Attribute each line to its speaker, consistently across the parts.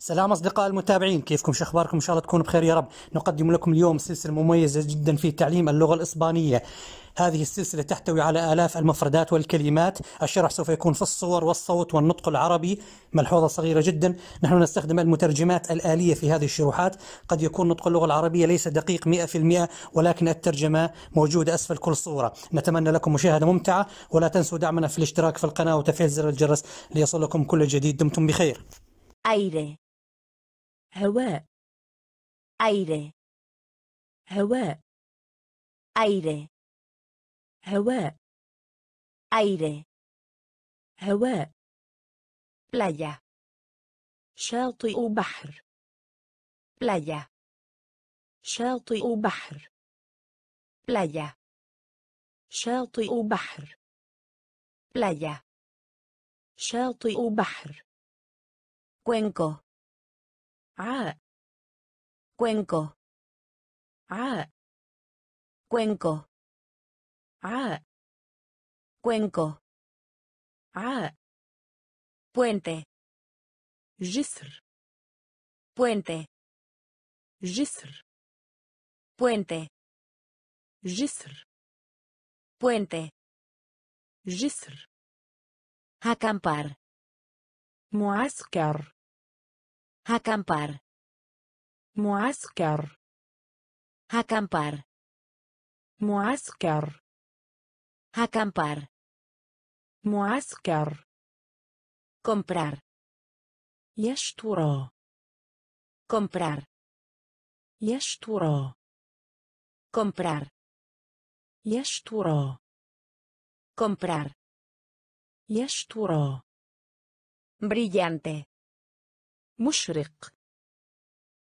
Speaker 1: سلام اصدقاء المتابعين كيفكم شو اخباركم ان شاء الله تكونوا بخير يا رب نقدم لكم اليوم سلسله مميزه جدا في تعليم اللغه الاسبانيه هذه السلسله تحتوي على الاف المفردات والكلمات الشرح سوف يكون في الصور والصوت والنطق العربي ملحوظه صغيره جدا نحن نستخدم المترجمات الاليه في هذه الشروحات قد يكون نطق اللغه العربيه ليس دقيق 100% ولكن الترجمه موجوده اسفل كل صوره نتمنى لكم مشاهده ممتعه ولا تنسوا دعمنا في الاشتراك في القناه وتفعيل زر الجرس ليصلكم كل جديد دمتم بخير aire هواء aire هواء aire هواء aire هواء playa شاطئ بحر playa شاطئ بحر playa شاطئ بحر playa شاطئ بحر cuenco Ah. Cuenco. Ah. Cuenco. Ah. Cuenco. Ah. Puente. Gisr. Puente. Gisr. Puente. Gisr. Puente. Gisr. Acampar. Muascar acampar muascar acampar muascar acampar muascar comprar yesturo comprar yesturo comprar yesturo comprar yesturo brillante مشرق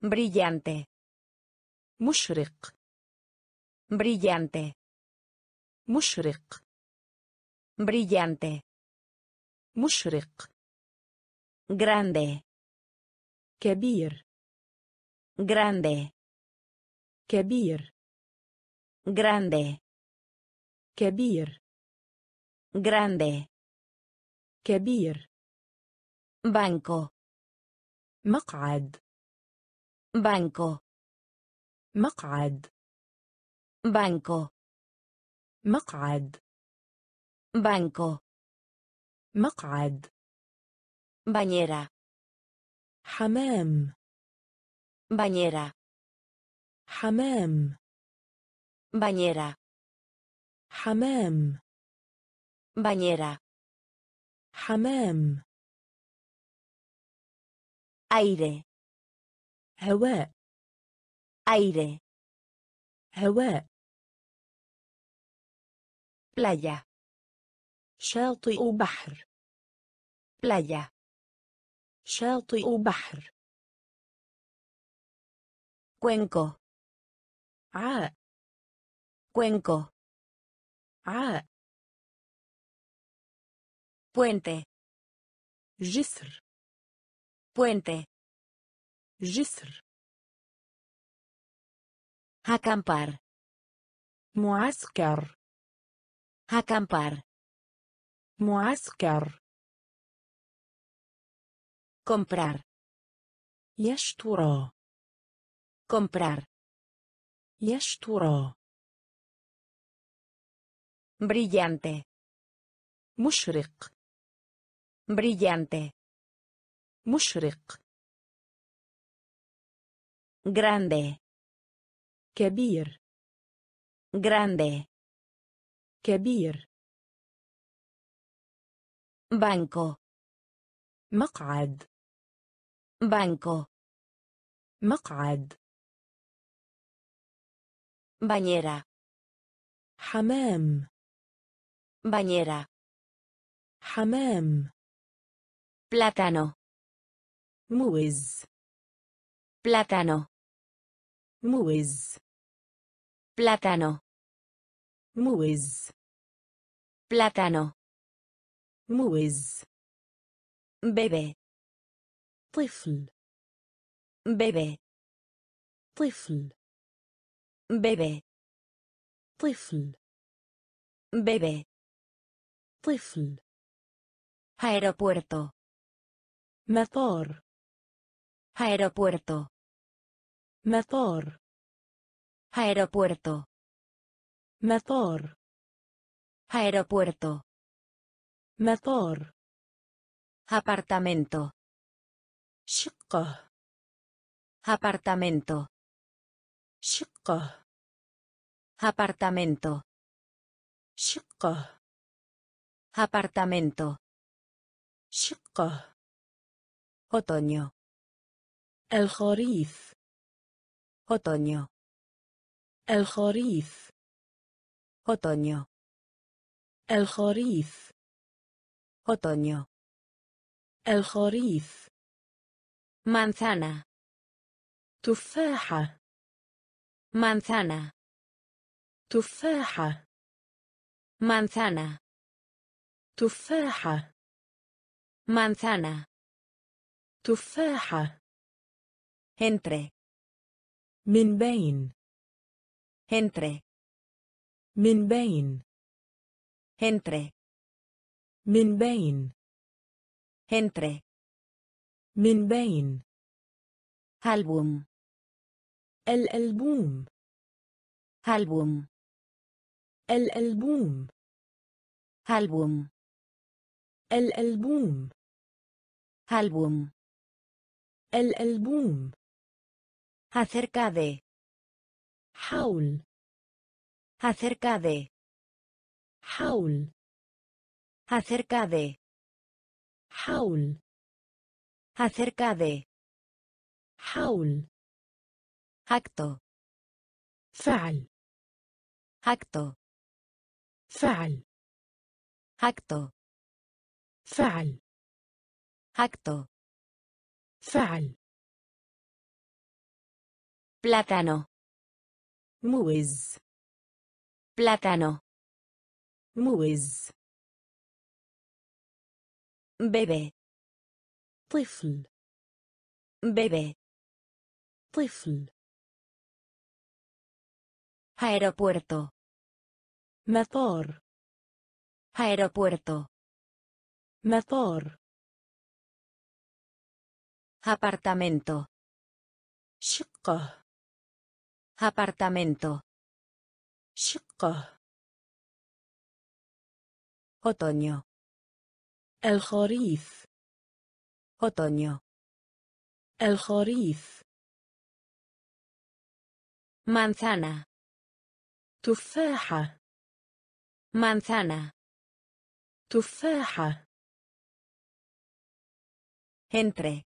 Speaker 1: brillante mushrik brillante mushrik brillante mushrik grande Kebir, grande Kebir, grande Kebir, grande Kebir, banco مقعد بانكو مقعد بانكو مقعد بانكو مقعد بانيرا حمام بانيرا حمام بانيرا حمام بانيرا حمام aire هواء aire هواء playa شاطئ بحر playa شاطئ بحر cuenco عاء cuenco عاء puente جسر Puente. Jisr. Acampar. Muaskar. Acampar. Muaskar. Comprar. Yashturo. Comprar. Yashturo. Brillante. Mushrik. Brillante. مشرق grande كبير grande كبير banco مقعد banco مقعد bañera حمام bañera حمام plátano Muiz. Plátano. Muiz. Plátano. Muiz. Plátano. Muiz. Bebé. Tifl. Bebé. Tifl. Bebé. Tifl. Bebé. طفل. Aeropuerto. Mator. Aeropuerto. Metor. Aeropuerto. Metor. Aeropuerto. Metor. Apartamento. شقة. Apartamento. شقة. Apartamento. شقة. Apartamento. Otoño. الخريف otoño الخريف otoño الخريف otoño الخريف manzana تفاحة manzana تفاحة manzana تفاحة manzana تفاحة entre من بين entre من بين entre من بين entre من بين album الألبوم ألبوم الألبوم album الألبوم ألبوم الألبوم Acerca de. Haul. Acerca de. Haul. Acerca de. Haul. Acerca de. Haul. Acto. Sal Acto. Sal Acto. Sal Acto. Plátano. Muiz. Plátano. Muiz. Bebé. طفل. Bebé. Aeropuerto. Methor, Aeropuerto. Methor, Apartamento apartamento Shukka. otoño el joriz otoño el joriz manzana tufaha manzana tufaha entre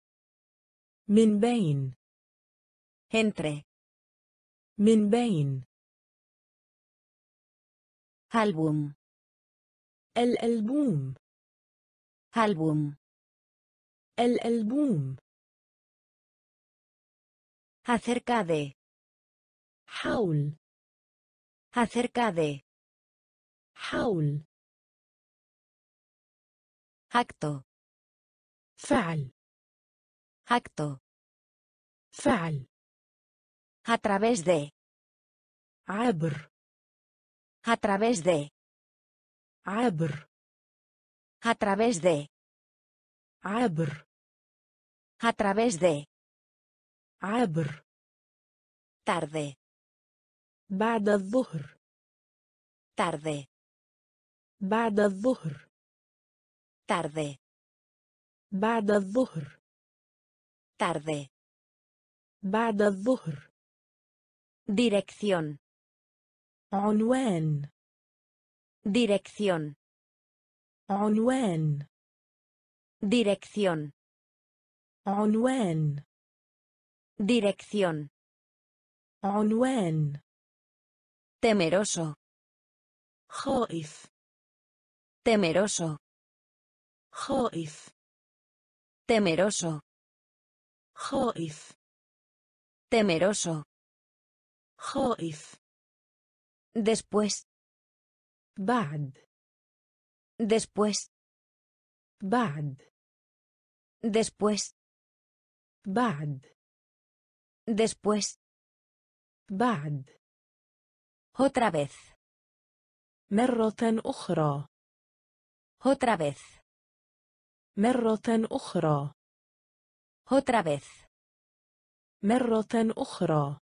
Speaker 1: min entre من بين ألبوم الألبوم ألبوم الألبوم acerca de حول acerca de حول acto فعل acto فعل A través de. Abr A través de. Abr A través de. Abr A través de. Abr Tarde. بعد الظهر. Tarde. بعد الظهر. Tarde. بعد الظهر. Tarde. بعد الظهر. Dirección. عنوان. Dirección. عنوان. Dirección. عنوان. Dirección. عنوان. Temeroso. joif Temeroso. Joif Temeroso. Joif Temeroso después Bad. después Bad. después Bad. después Bad. otra vez roten أخرى otra vez roten أخرى otra vez مرة أخرى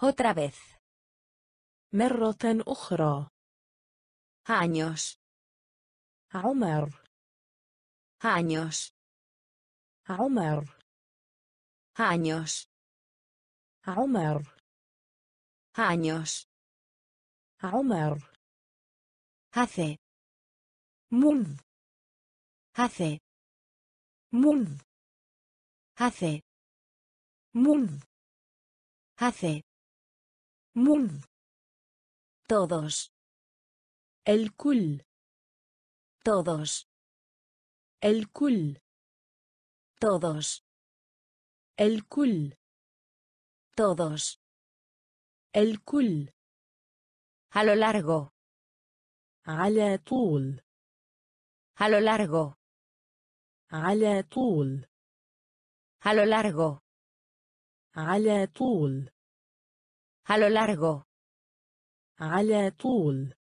Speaker 1: otra vez roten ojo. años Aumer. años Aumer. años Aumer. años Aumer. hace mund hace mund hace, mund. hace. Mund Todos. El kul. Todos. El kul. Todos. El kul. Todos. El kul. A lo largo. على طول. A lo largo. على طول. A lo largo. على طول. A lo largo. la طول.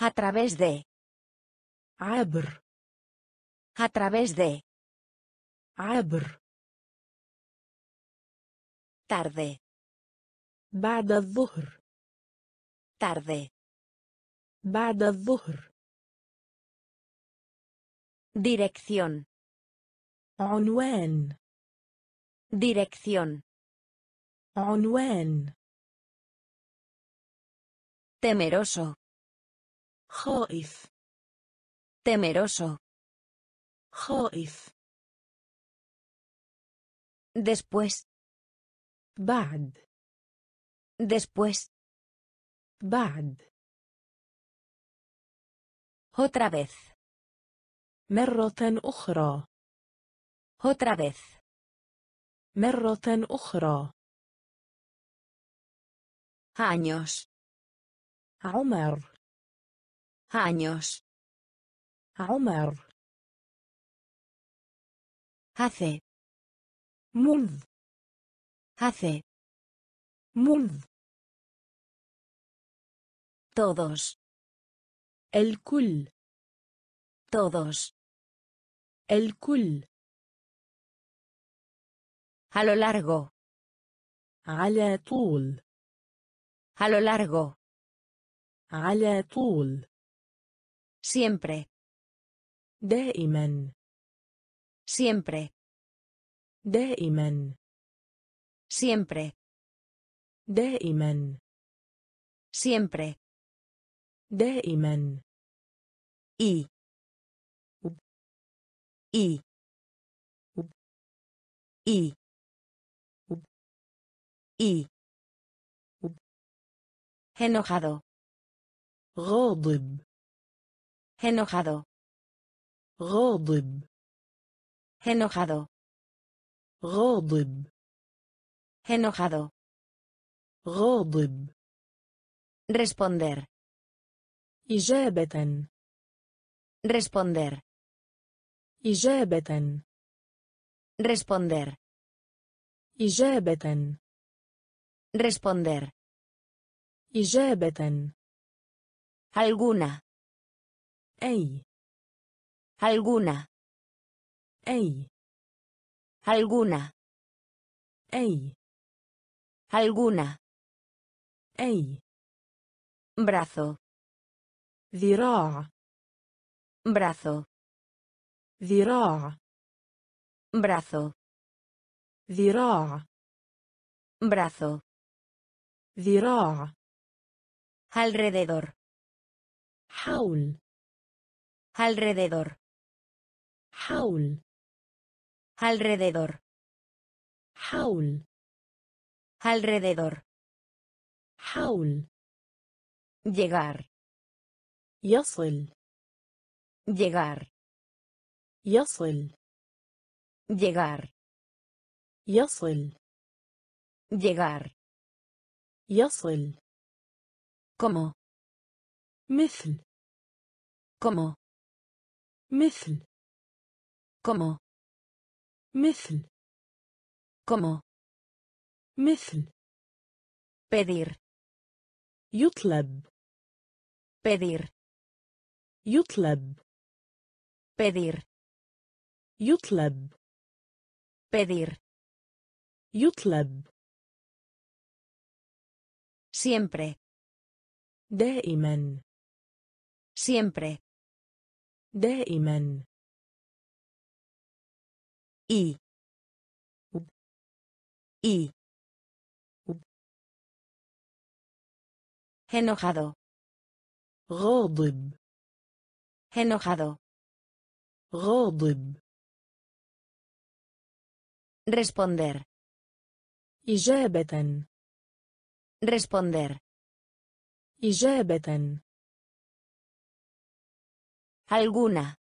Speaker 1: A través de. Abr. A través de. Abr Tarde. بعد الظهر. Tarde. بعد الظهر. Dirección. عنوان. Dirección. عنوان temeroso خائف temeroso خائف después Bad. después Bad. otra vez merroten أخرى otra vez merroten أخرى años عمر años عمر hace mud, hace mud, todos el kul todos el kul a lo largo على طول a lo largo. على طول. Siempre. دائما. Siempre. دائما. Siempre. دائما. Siempre. دائما. Y. Y. Y. Y enojado غاضب enojado enojado enojado responder إجابة responder إجابة responder responder إجابة alguna أي alguna أي alguna أي alguna أي brazo ذراع brazo ذراع brazo ذراع brazo ذراع Alrededor. Haul. Alrededor. Haul. Alrededor. Haul. Alrededor. Haul. Llegar. يصل. Llegar. يصل. Llegar. يصل. Llegar. يصل como مثل como مثل como مثل como مثل pedir يطلب pedir يطلب pedir يطلب pedir يطلب siempre دائما siempre دائما y y enojado غاضب enojado غاضب responder إجابة responder إجابة alguna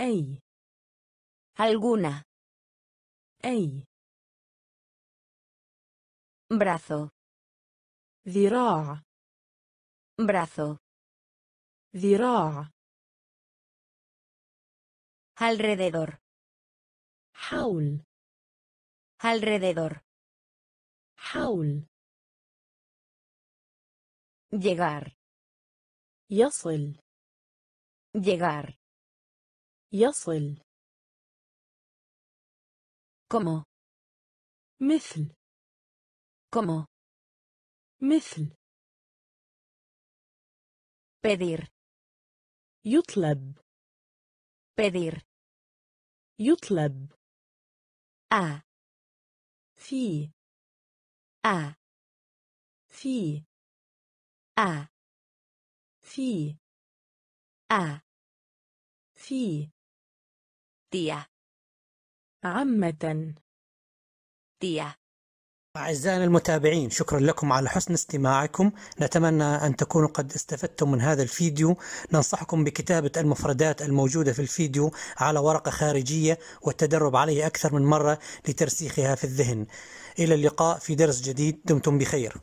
Speaker 1: أي alguna أي brazo ذراع brazo ذراع alrededor حول alrededor حول llegar يصل llegar يصل como مثل como مثل pedir يطلب pedir يطلب a في a في A. في أ في تيا عمة تيا أعزائنا المتابعين شكرا لكم على حسن استماعكم نتمنى أن تكونوا قد استفدتم من هذا الفيديو ننصحكم بكتابة المفردات الموجودة في الفيديو على ورقة خارجية والتدرب عليه أكثر من مرة لترسيخها في الذهن إلى اللقاء في درس جديد دمتم بخير